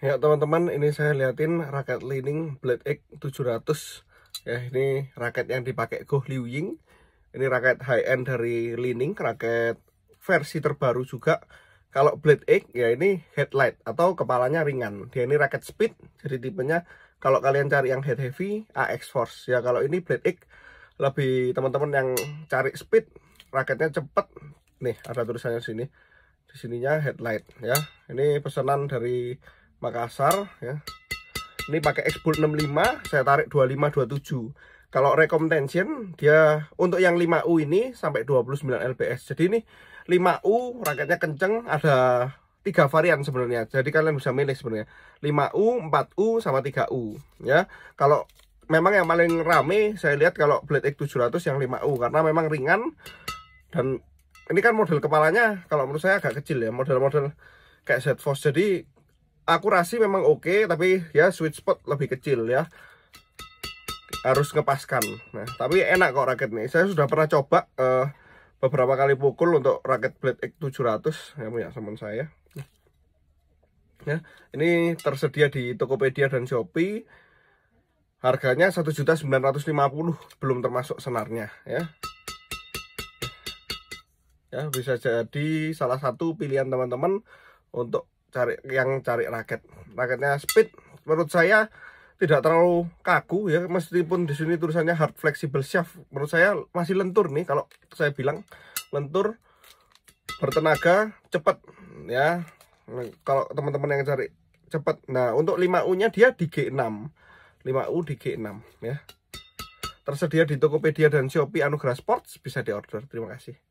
Ya teman-teman ini saya liatin raket Lining Blade X 700 ya ini raket yang dipakai Go Liu Ying ini raket high end dari Lining raket versi terbaru juga kalau Blade X ya ini headlight atau kepalanya ringan dia ini raket speed jadi tipenya kalau kalian cari yang head heavy AX Force ya kalau ini Blade X lebih teman-teman yang cari speed raketnya cepat nih ada tulisannya sini di sininya headlight ya ini pesanan dari Makassar ya. Ini pakai ekspor 65, saya tarik 25 27. Kalau rekom tension dia untuk yang 5U ini sampai 29 lbs. Jadi ini 5U raketnya kenceng ada tiga varian sebenarnya. Jadi kalian bisa milih sebenarnya. 5U, 4U sama 3U ya. Kalau memang yang paling rame saya lihat kalau Blade X 700 yang 5U karena memang ringan dan ini kan model kepalanya kalau menurut saya agak kecil ya model-model kayak Z Force jadi akurasi memang oke okay, tapi ya sweet spot lebih kecil ya harus ngepaskan nah tapi enak kok raket nih saya sudah pernah coba uh, beberapa kali pukul untuk raket blade X 700 yang punya teman saya ya ini tersedia di Tokopedia dan Shopee harganya 1.950 belum termasuk senarnya ya ya bisa jadi salah satu pilihan teman-teman untuk cari yang cari raket raketnya speed menurut saya tidak terlalu kaku ya meskipun di sini tulisannya hard flexible shaft menurut saya masih lentur nih kalau saya bilang lentur bertenaga cepat ya kalau teman-teman yang cari cepat nah untuk 5U nya dia di G6 5U di G6 ya tersedia di Tokopedia dan Shopee Anugerah Sports bisa diorder terima kasih